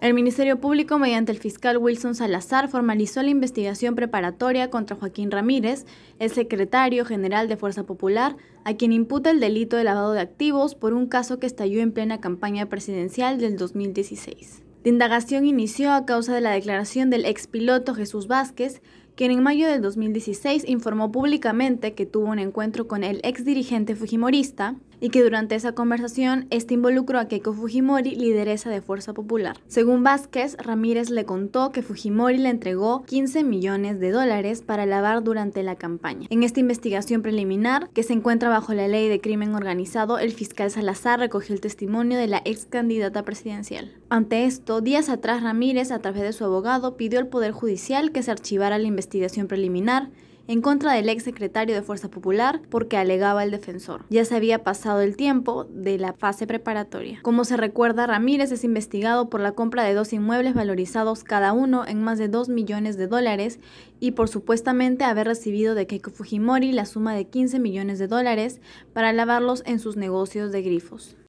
El Ministerio Público, mediante el fiscal Wilson Salazar, formalizó la investigación preparatoria contra Joaquín Ramírez, el secretario general de Fuerza Popular, a quien imputa el delito de lavado de activos por un caso que estalló en plena campaña presidencial del 2016. La indagación inició a causa de la declaración del expiloto Jesús Vázquez, quien en mayo del 2016 informó públicamente que tuvo un encuentro con el ex dirigente fujimorista, y que durante esa conversación este involucró a Keiko Fujimori, lideresa de Fuerza Popular. Según Vázquez, Ramírez le contó que Fujimori le entregó 15 millones de dólares para lavar durante la campaña. En esta investigación preliminar, que se encuentra bajo la ley de crimen organizado, el fiscal Salazar recogió el testimonio de la ex candidata presidencial. Ante esto, días atrás Ramírez, a través de su abogado, pidió al Poder Judicial que se archivara la investigación preliminar en contra del ex secretario de Fuerza Popular porque alegaba el defensor. Ya se había pasado el tiempo de la fase preparatoria. Como se recuerda, Ramírez es investigado por la compra de dos inmuebles valorizados cada uno en más de 2 millones de dólares y por supuestamente haber recibido de Keiko Fujimori la suma de 15 millones de dólares para lavarlos en sus negocios de grifos.